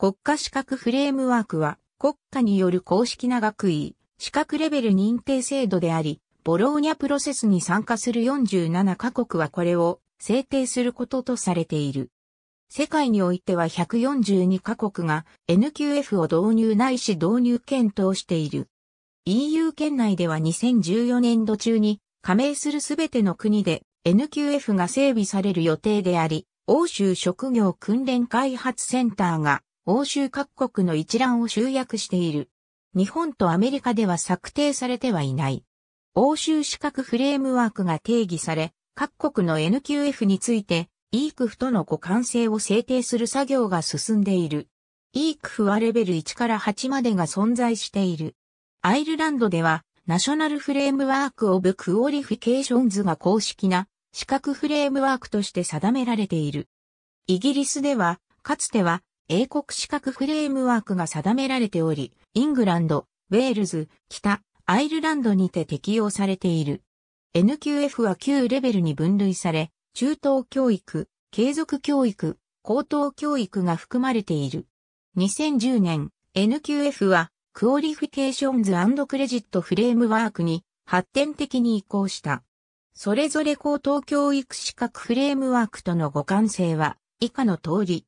国家資格フレームワークは国家による公式な学位、資格レベル認定制度であり、ボローニャプロセスに参加する47カ国はこれを制定することとされている。世界においては142カ国が NQF を導入ないし導入検討している。EU 圏内では2014年度中に加盟するすべての国で NQF が整備される予定であり、欧州職業訓練開発センターが欧州各国の一覧を集約している。日本とアメリカでは策定されてはいない。欧州資格フレームワークが定義され、各国の NQF について、EQF との互換性を制定する作業が進んでいる。EQF はレベル1から8までが存在している。アイルランドでは、ナショナルフレームワークオブクオリフィケーションズが公式な資格フレームワークとして定められている。イギリスでは、かつては英国資格フレームワークが定められており、イングランド、ウェールズ、北、アイルランドにて適用されている。NQF は旧レベルに分類され、中等教育、継続教育、高等教育が含まれている。2010年、NQF は、クオリフィケーションズクレジットフレームワークに発展的に移行した。それぞれ高等教育資格フレームワークとの互換性は以下の通り、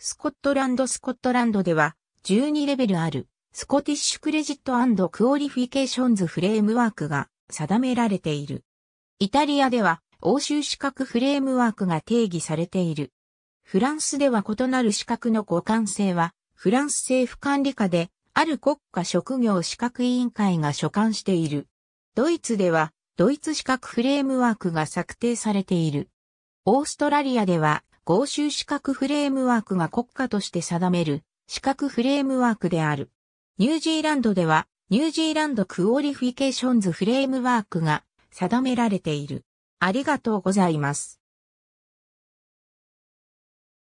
スコットランドスコットランドでは、12レベルある、スコティッシュクレジットクオリフィケーションズフレームワークが定められている。イタリアでは、欧州資格フレームワークが定義されている。フランスでは異なる資格の互換性は、フランス政府管理下で、ある国家職業資格委員会が所管している。ドイツでは、ドイツ資格フレームワークが策定されている。オーストラリアでは、合衆資格フレームワークが国家として定める資格フレームワークである。ニュージーランドでは、ニュージーランドクオリフィケーションズフレームワークが定められている。ありがとうございます。